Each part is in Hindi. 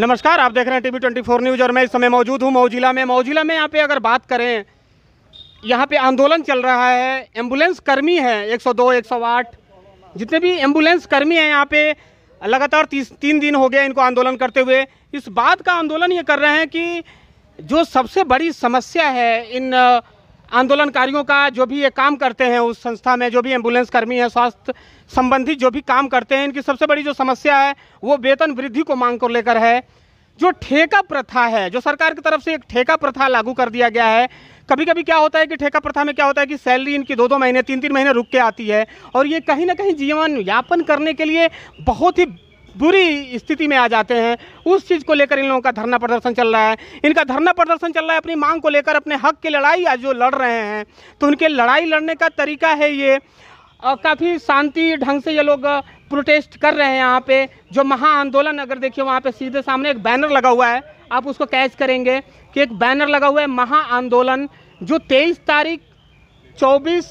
नमस्कार आप देख रहे हैं टीवी फोर न्यूज और मैं इस समय मौजूद हूँ मऊ जिला में मऊ जिला में यहाँ पे अगर बात करें यहाँ पे आंदोलन चल रहा है एम्बुलेंस कर्मी है 102 108 जितने भी एम्बुलेंस कर्मी हैं यहाँ पे लगातार तीन दिन हो गए इनको आंदोलन करते हुए इस बात का आंदोलन ये कर रहे हैं कि जो सबसे बड़ी समस्या है इन आंदोलनकारियों का जो भी ये काम करते हैं उस संस्था में जो भी एम्बुलेंस कर्मी हैं स्वास्थ्य संबंधी जो भी काम करते हैं इनकी सबसे बड़ी जो समस्या है वो वेतन वृद्धि को मांग को लेकर है जो ठेका प्रथा है जो सरकार की तरफ से एक ठेका प्रथा लागू कर दिया गया है कभी कभी क्या होता है कि ठेका प्रथा में क्या होता है कि सैलरी इनकी दो दो महीने तीन तीन महीने रुक के आती है और ये कहीं ना कहीं जीवन यापन करने के लिए बहुत ही बुरी स्थिति में आ जाते हैं उस चीज़ को लेकर इन लोगों का धरना प्रदर्शन चल रहा है इनका धरना प्रदर्शन चल रहा है अपनी मांग को लेकर अपने हक की लड़ाई आज जो लड़ रहे हैं तो उनके लड़ाई लड़ने का तरीका है ये काफ़ी शांति ढंग से ये लोग प्रोटेस्ट कर रहे हैं यहाँ पे जो महा आंदोलन अगर देखिए वहाँ पे सीधे सामने एक बैनर लगा हुआ है आप उसको कैच करेंगे कि एक बैनर लगा हुआ है महा आंदोलन जो तेईस तारीख चौबीस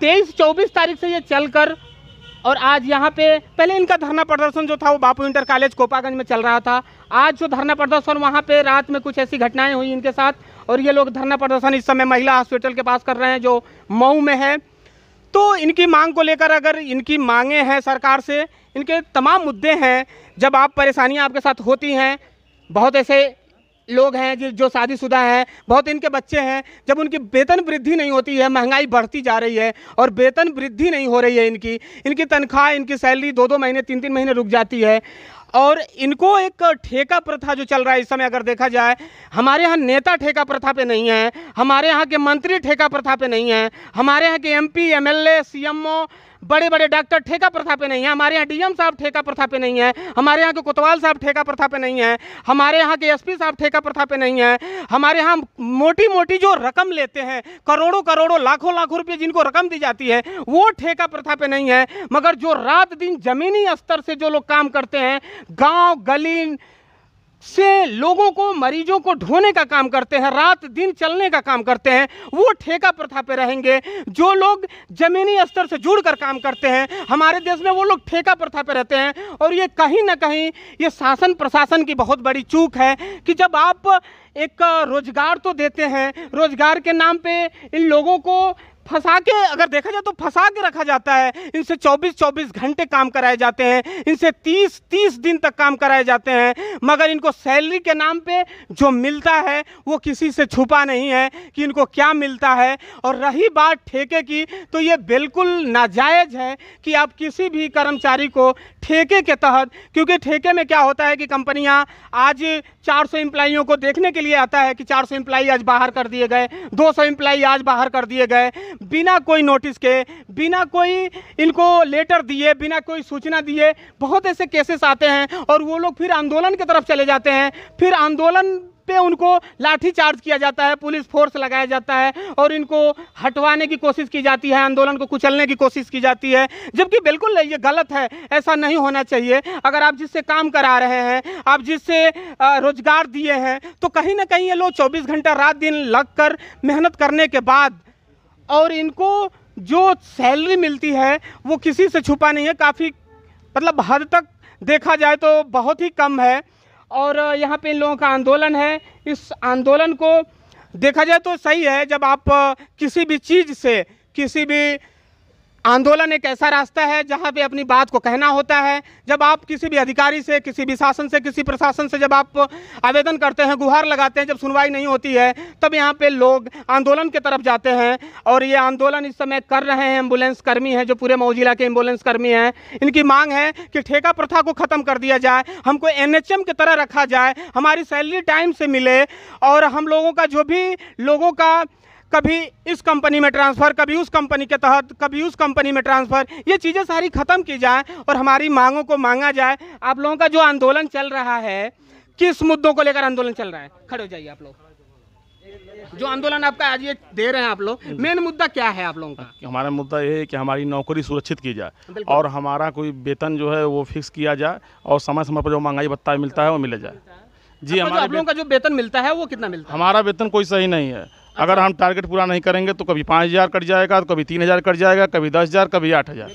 तेईस चौबीस तारीख से ये चलकर और आज यहाँ पे पहले इनका धरना प्रदर्शन जो था वो बापू इंटर कॉलेज कोपागंज में चल रहा था आज जो धरना प्रदर्शन वहाँ पे रात में कुछ ऐसी घटनाएं हुई इनके साथ और ये लोग धरना प्रदर्शन इस समय महिला हॉस्पिटल के पास कर रहे हैं जो मऊ में है तो इनकी मांग को लेकर अगर इनकी मांगे हैं सरकार से इनके तमाम मुद्दे हैं जब आप परेशानियाँ आपके साथ होती हैं बहुत ऐसे लोग हैं जो जो शादीशुदा हैं बहुत इनके बच्चे हैं जब उनकी वेतन वृद्धि नहीं होती है महंगाई बढ़ती जा रही है और वेतन वृद्धि नहीं हो रही है इनकी इनकी तनख्वाह इनकी सैलरी दो दो महीने तीन तीन महीने रुक जाती है और इनको एक ठेका प्रथा जो चल रहा है इस समय अगर देखा जाए हमारे यहाँ नेता ठेका प्रथा पे नहीं है हमारे यहाँ के मंत्री ठेका प्रथा पे नहीं है हमारे यहाँ के एमपी एमएलए सीएमओ बड़े बड़े डॉक्टर ठेका प्रथा पे नहीं है हमारे यहाँ डीएम साहब ठेका प्रथा पे नहीं है हमारे यहाँ के कोतवाल साहब ठेका प्रथा पे नहीं है हमारे यहाँ के एसपी साहब ठेका प्रथा पे नहीं है हमारे यहाँ मोटी मोटी जो रकम लेते हैं करोड़ों करोड़ों लाखों लाखों रुपये जिनको रकम दी जाती है वो ठेका प्रथा पे नहीं है मगर जो रात दिन जमीनी स्तर से जो लोग काम करते हैं गाँव गली से लोगों को मरीजों को ढोने का काम करते हैं रात दिन चलने का काम करते हैं वो ठेका प्रथा पे रहेंगे जो लोग ज़मीनी स्तर से जुड़ कर काम करते हैं हमारे देश में वो लोग ठेका प्रथा पे रहते हैं और ये कहीं ना कहीं ये शासन प्रशासन की बहुत बड़ी चूक है कि जब आप एक रोज़गार तो देते हैं रोज़गार के नाम पे इन लोगों को फंसा के अगर देखा जाए तो फंसा के रखा जाता है इनसे 24-24 घंटे काम कराए जाते हैं इनसे 30-30 दिन तक काम कराए जाते हैं मगर इनको सैलरी के नाम पे जो मिलता है वो किसी से छुपा नहीं है कि इनको क्या मिलता है और रही बात ठेके की तो ये बिल्कुल नाजायज़ है कि आप किसी भी कर्मचारी को ठेके के तहत क्योंकि ठेके में क्या होता है कि कंपनियाँ आज चार सौ को देखने के लिए आता है कि चार सौ आज बाहर कर दिए गए दो सौ आज बाहर कर दिए गए बिना कोई नोटिस के बिना कोई इनको लेटर दिए बिना कोई सूचना दिए बहुत ऐसे केसेस आते हैं और वो लोग फिर आंदोलन की तरफ चले जाते हैं फिर आंदोलन पे उनको लाठी चार्ज किया जाता है पुलिस फोर्स लगाया जाता है और इनको हटवाने की कोशिश की जाती है आंदोलन को कुचलने की कोशिश की जाती है जबकि बिल्कुल ये गलत है ऐसा नहीं होना चाहिए अगर आप जिससे काम करा रहे हैं आप जिससे रोजगार दिए हैं तो कहीं ना कहीं ये लोग चौबीस घंटा रात दिन लग कर मेहनत करने के बाद और इनको जो सैलरी मिलती है वो किसी से छुपा नहीं है काफ़ी मतलब हद तक देखा जाए तो बहुत ही कम है और यहाँ पे इन लोगों का आंदोलन है इस आंदोलन को देखा जाए तो सही है जब आप किसी भी चीज़ से किसी भी आंदोलन एक ऐसा रास्ता है जहाँ पे अपनी बात को कहना होता है जब आप किसी भी अधिकारी से किसी भी शासन से किसी प्रशासन से जब आप आवेदन करते हैं गुहार लगाते हैं जब सुनवाई नहीं होती है तब यहाँ पे लोग आंदोलन के तरफ जाते हैं और ये आंदोलन इस समय कर रहे हैं एम्बुलेंस कर्मी हैं जो पूरे मऊ जिला के एम्बुलेंस कर्मी हैं इनकी मांग है कि ठेका प्रथा को ख़त्म कर दिया जाए हमको एन की तरह रखा जाए हमारी सैलरी टाइम से मिले और हम लोगों का जो भी लोगों का कभी इस कंपनी में ट्रांसफ़र कभी उस कंपनी के तहत कभी उस कंपनी में ट्रांसफ़र ये चीज़ें सारी ख़त्म की जाएँ और हमारी मांगों को मांगा जाए आप लोगों का जो आंदोलन चल रहा है किस मुद्दों को लेकर आंदोलन चल रहा है खड़े हो जाइए आप लोग जो आंदोलन आपका आज ये दे रहे हैं आप लोग हम्म। मेन मुद्दा क्या है आप लोगों का हमारा मुद्दा ये है कि हमारी नौकरी सुरक्षित की जाए और हमारा कोई वेतन जो है वो फिक्स किया जाए और समय समय पर जो महंगाई भत्ता मिलता है वो मिले जाए जी अच्छा, हमारे आप लोगों का जो वेतन मिलता है वो कितना मिलता है हमारा वेतन कोई सही नहीं है अगर अच्छा। हम टारगेट पूरा नहीं करेंगे तो कभी पाँच हज़ार कट जाएगा तो कभी तीन हज़ार कट जाएगा कभी दस हज़ार कभी आठ हज़ार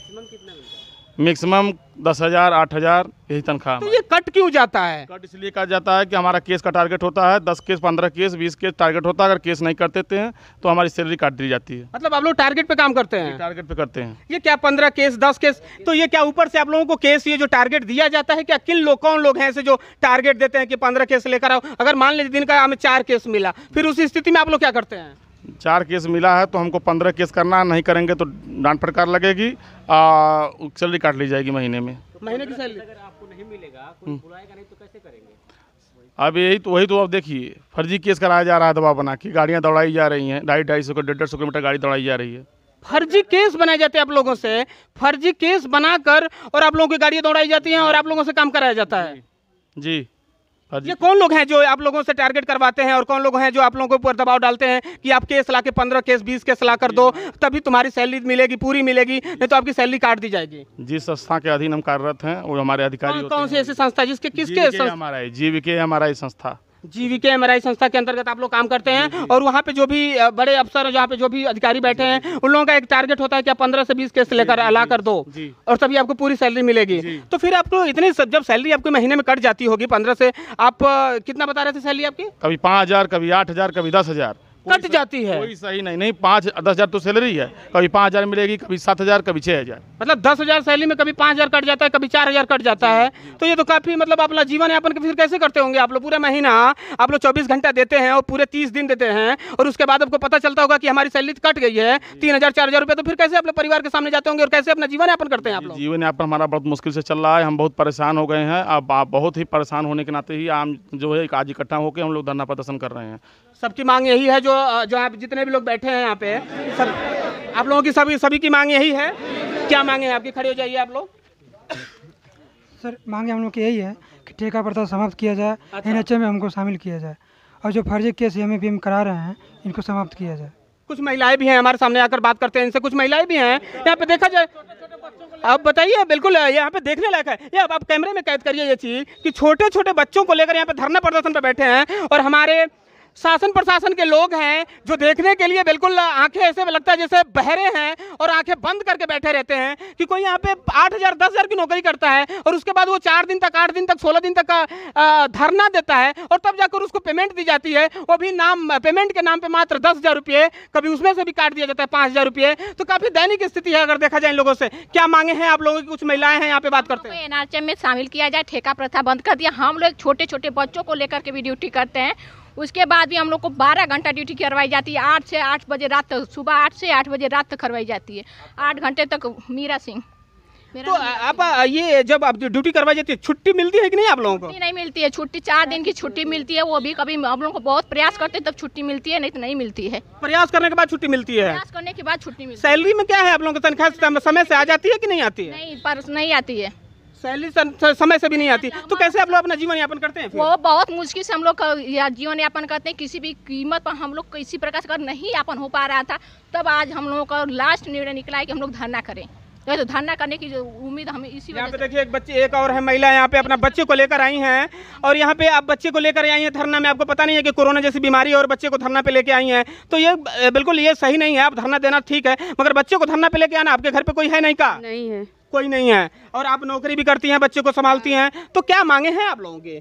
मैक्सिमम दस हज़ार आठ हज़ार यही तनख्वाह तो ये कट क्यों जाता है कट इसलिए कट जाता है कि हमारा केस का टारगेट होता है दस केस पंद्रह केस बीस केस टारगेट होता है अगर केस नहीं करते हैं तो हमारी सैलरी काट दी जाती है मतलब आप लोग टारगेट पे काम करते हैं टारगेट पे करते हैं ये क्या पंद्रह केस दस केस तो ये क्या ऊपर से आप लोगों को केस ये जो टारगेट दिया जाता है क्या किन लोग कौन लोग हैं ऐसे जो टारगेट देते हैं कि पंद्रह केस लेकर आओ अगर मान लीजिए दिन का हमें चार केस मिला फिर उस स्थिति में आप लोग क्या करते हैं चार केस मिला है तो हमको पंद्रह केस करना नहीं करेंगे तो डांट फटकार लगेगी सैलरी काट ली जाएगी महीने में महीने की सैलरी अगर आपको नहीं मिलेगा कोई हम्म। बुलाएगा नहीं तो कैसे करेंगे अब यही तो वही तो अब देखिए फर्जी केस कराया जा रहा है दबाव बना के गाड़ियाँ दौड़ाई जा रही हैं ढाई ढाई सौ डेढ़ डेढ़ सौ किलोमीटर गाड़ी दौड़ाई जा रही है फर्जी केस बनाए जाते हैं आप लोगों से फर्जी केस बनाकर और आप लोगों की गाड़ियाँ दौड़ाई जाती हैं और आप लोगों से काम कराया जाता है जी हाँ ये कौन लोग हैं जो आप लोगों से टारगेट करवाते हैं और कौन लोग हैं जो आप लोगों के ऊपर दबाव डालते हैं कि आप केस ला के पंद्रह केस बीस केस ला कर दो तभी तुम्हारी सैलरी मिलेगी पूरी मिलेगी नहीं तो आपकी सैलरी काट दी जाएगी जिस संस्था के अधीन हम कार्यरत हैं वो हमारे अधिकारी कौन सी ऐसी संस्था जिसके किसके हमारा जीविके हमारा संस्था के एम संस्था के अंतर्गत आप लोग काम करते हैं और वहाँ पे जो भी बड़े अफसर जहाँ पे जो भी अधिकारी बैठे हैं उन लोगों का एक टारगेट होता है कि आप पंद्रह से बीस केस लेकर ला कर दो और तभी आपको पूरी सैलरी मिलेगी तो फिर आपको इतनी जब सैलरी आपके महीने में कट जाती होगी पंद्रह से आप कितना बता रहे थे सैलरी आपकी कभी पाँच हजार कभी आठ हजार कभी दस हजार कट जाती है कोई सही नहीं नहीं पाँच दस हज़ार तो सैलरी है कभी पाँच हज़ार मिलेगी कभी सात हज़ार कभी छः हज़ार मतलब दस हज़ार सैलरी में कभी पाँच हज़ार कट जाता है कभी चार हज़ार कट जाता है तो ये तो काफ़ी मतलब अपना जीवन यापन फिर कैसे करते होंगे आप लोग पूरा महीना आप लोग चौबीस घंटा देते हैं और पूरे तीस दिन देते हैं और उसके बाद आपको पता चलता होगा कि हमारी सैलरी कट गई है तीन हज़ार चार हज़ार तो फिर कैसे आप लोग परिवार के सामने जाते होंगे और कैसे अपना जीवन यापन करते हैं आप लोग जीवन यापन हमारा बहुत मुश्किल से चल रहा है हम बहुत परेशान हो गए हैं अब आप बहुत ही परेशान होने के नाते ही आम जो है आज इकट्ठा होकर हम लोग धरना प्रदर्शन कर रहे हैं सबकी मांग यही है जो जो आप जितने भी लोग बैठे हैं यहाँ पे सब आप लोगों की सभी सभी की मांग यही है क्या मांगे आपकी खड़े हो जाइए आप लोग सर मांगे हम लोग की यही है कि ठेका प्रथा तो समाप्त किया जाए एन अच्छा। में हमको शामिल किया जाए और जो फर्जी केस एम एम करा रहे हैं इनको समाप्त किया जाए कुछ महिलाएं भी हैं हमारे सामने आकर बात करते हैं इनसे कुछ महिलाएं भी हैं यहाँ पे देखा जाए आप बताइए बिल्कुल यहाँ पे देखने लायक है ये अब आप कैमरे में कैद करिए ये चीज़ कि छोटे छोटे बच्चों को लेकर यहाँ पे धरना प्रदर्शन पर बैठे हैं और हमारे शासन प्रशासन के लोग हैं जो देखने के लिए बिल्कुल आंखें ऐसे लगता है जैसे बहरे हैं और आंखें बंद करके बैठे रहते हैं कि कोई यहाँ पे आठ हज़ार दस हज़ार की नौकरी करता है और उसके बाद वो चार दिन तक आठ दिन तक सोलह दिन तक का धरना देता है और तब जाकर उसको पेमेंट दी जाती है वो भी नाम पेमेंट के नाम पर मात्र दस हज़ार रुपये कभी उसमें से भी काट दिया जाता है पाँच हज़ार रुपये तो काफ़ी दैनिक स्थिति है अगर देखा जाए इन लोगों से क्या मांगे हैं आप लोगों की कुछ महिलाएं हैं यहाँ पे बात करते हैं एनआरसीएम में शामिल किया जाए ठेका प्रथा बंद कर दिया हम लोग छोटे छोटे बच्चों को लेकर के भी ड्यूटी करते हैं उसके बाद भी हम लोग को बारह घंटा ड्यूटी करवाई जाती है आठ से आठ बजे रात तक सुबह आठ से आठ बजे रात तक करवाई जाती है आठ घंटे तक मीरा सिंह तो आप ये जब आप ड्यूटी करवाई जाती है छुट्टी मिलती है कि नहीं आप लोगों को नहीं मिलती है छुट्टी चार दिन की छुट्टी मिलती है वो भी कभी हम लोग को बहुत प्रयास करते तब छुट्टी मिलती है नहीं तो नहीं मिलती है प्रयास करने के बाद छुट्टी मिलती है प्रयास करने के बाद छुट्टी मिलती है सैलरी में क्या है आप लोगों की तनख्वाह समय से आ जाती है की नहीं आती है नहीं पर नहीं आती है सैलरी समय से भी नहीं आती तो कैसे आप लोग अपना जीवन यापन करते हैं वो बहुत मुश्किल से हम लोग जीवन यापन करते हैं किसी भी कीमत पर हम लोग किसी प्रकार से नहीं यापन हो पा रहा था तब आज हम लोगों का लास्ट निर्णय निकला है कि हम लोग धरना करें तो धरना करने की जो उम्मीद हमें इसी यहाँ पे देखिए एक बच्चे एक और है महिला यहाँ पे अपना बच्चे को लेकर आई हैं और यहाँ पे आप बच्चे को लेकर आई हैं धरना में आपको पता नहीं है कि कोरोना जैसी बीमारी और बच्चे को धरना पे लेके आई हैं तो ये बिल्कुल ये सही नहीं है आप धरना देना ठीक है मगर बच्चे को धरना पे लेके आना आपके घर पे कोई है नहीं का नहीं है कोई नहीं है और आप नौकरी भी करती हैं बच्चे को संभालती हैं तो क्या मांगे हैं आप लोगों के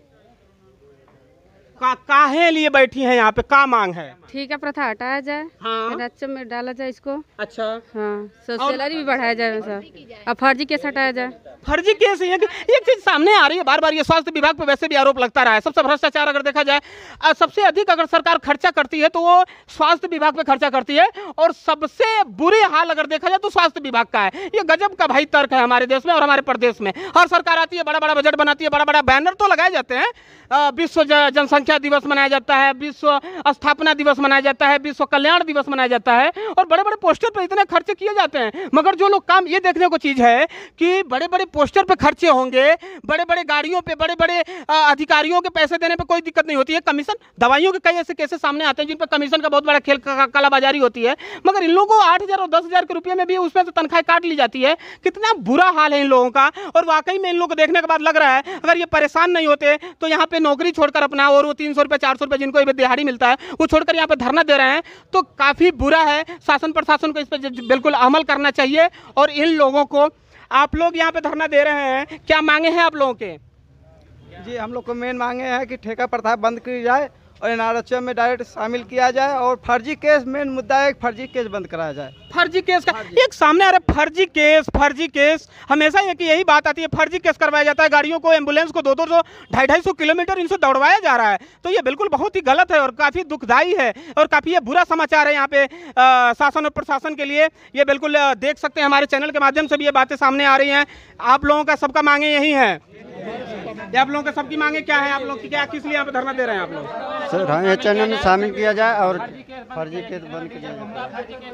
का काहे लिए बैठी हैं यहाँ पे का मांग है ठीक है प्रथा हटाया जाए हाँ? राज्य में डाला जाए इसको अच्छा हाँ सैलरी भी बढ़ाया जाए सर अब फर्जी केस हटाया जाए फर्जी केस है एक चीज़ सामने आ रही है बार बार ये स्वास्थ्य विभाग पर वैसे भी आरोप लगता रहा है सबसे भ्रष्टाचार अगर देखा जाए सबसे अधिक अगर सरकार खर्चा करती है तो वो स्वास्थ्य विभाग पर खर्चा करती है और सबसे बुरे हाल अगर देखा जाए तो स्वास्थ्य विभाग का है ये गजब का भाई तर्क है हमारे देश में और हमारे प्रदेश में हर सरकार आती है बड़ा बड़ा बजट बनाती है बड़ा बड़ा बैनर तो लगाए जाते हैं विश्व जनसंख्या दिवस मनाया जाता है विश्व स्थापना दिवस मनाया जाता है विश्व कल्याण दिवस मनाया जाता है और बड़े बड़े पोस्टर पर इतने खर्चे किए जाते हैं मगर जो लोग काम ये देखने को चीज़ है कि बड़े बड़े पोस्टर पे खर्चे होंगे बड़े बड़े गाड़ियों पे बड़े बड़े अधिकारियों के पैसे देने पे कोई दिक्कत नहीं होती है कमीशन दवाइयों के कई ऐसे केसेस सामने आते हैं जिन पर कमीशन का बहुत बड़ा खेल कालाबाजारी होती है मगर इन लोगों को आठ हज़ार और दस हज़ार के रुपये में भी उसमें से तनख्वाही काट ली जाती है कितना बुरा हाल है इन लोगों का और वाकई में इन लोगों को देखने के बाद लग रहा है अगर ये परेशान नहीं होते तो यहाँ पर नौकरी छोड़कर अपना और वो तीन सौ रुपये चार सौ रुपये जिनको दिहाड़ी मिलता है वो छोड़कर यहाँ पर धरना दे रहे हैं तो काफ़ी बुरा है शासन प्रशासन को इस पर बिल्कुल अमल करना चाहिए और इन लोगों को आप लोग यहाँ पे धरना दे रहे हैं क्या मांगे हैं आप लोगों के जी हम लोग को मेन मांगे हैं कि ठेका प्रथा बंद की जाए और एन आरक्षण में डायरेक्ट शामिल किया जाए और फर्जी केस मेन मुद्दा है फर्जी केस बंद कराया जाए फर्जी केस का फर्जी। एक सामने आ रहा है फर्जी केस फर्जी केस हमेशा एक यही बात आती है फर्जी केस करवाया जाता है गाड़ियों को एम्बुलेंस को दो दो सौ ढाई ढाई सौ किलोमीटर इनसे दौड़वाया जा रहा है तो ये बिल्कुल बहुत ही गलत है और काफ़ी दुखदायी है और काफ़ी ये बुरा समाचार है यहाँ पे शासन और प्रशासन के लिए ये बिल्कुल देख सकते हैं हमारे चैनल के माध्यम से भी ये बातें सामने आ रही हैं आप लोगों का सबका मांगे यही है ये आप लोगों के सबकी मांगे क्या है आप लोग क्या किस लिए यहाँ पे धरना दे रहे हैं आप लोग सर हाँ चैनल में शामिल किया जाए और फर्जी केस बंद किया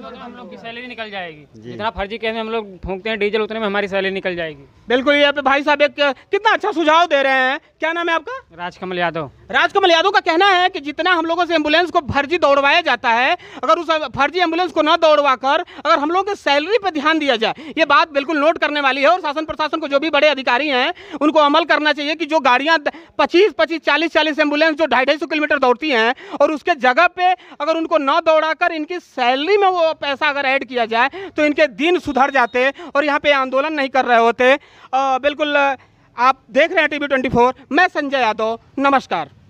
तो हम लोग की सैलरी निकल जाएगी जितना फर्जी केस में हम लोग फूकते हैं डीजल उतने में हमारी सैलरी निकल जाएगी बिल्कुल यहाँ पे भाई साहब एक कितना अच्छा सुझाव दे रहे हैं क्या नाम है आपका राजकमल यादव राजकमल यादव का कहना है कि जितना हम लोगों से एम्बुलेंस को फर्जी दौड़वाया जाता है अगर उस फर्जी एम्बुलेंस को न दौड़वा अगर हम लोग के सैलरी पर ध्यान दिया जाए ये बात बिल्कुल नोट करने वाली है और शासन प्रशासन को जो भी बड़े अधिकारी हैं उनको अमल करना चाहिए कि जो गाड़ियाँ पच्चीस पच्चीस चालीस चालीस एम्बुलेंस जो ढाई ढाई किलोमीटर दौड़ती हैं और उसके जगह पे अगर उनको न ना दौड़ाकर इनकी सैलरी में वो पैसा अगर ऐड किया जाए तो इनके दिन सुधर जाते और यहाँ पे आंदोलन नहीं कर रहे होते आ, बिल्कुल आप देख रहे हैं टीवी 24 मैं संजय यादव नमस्कार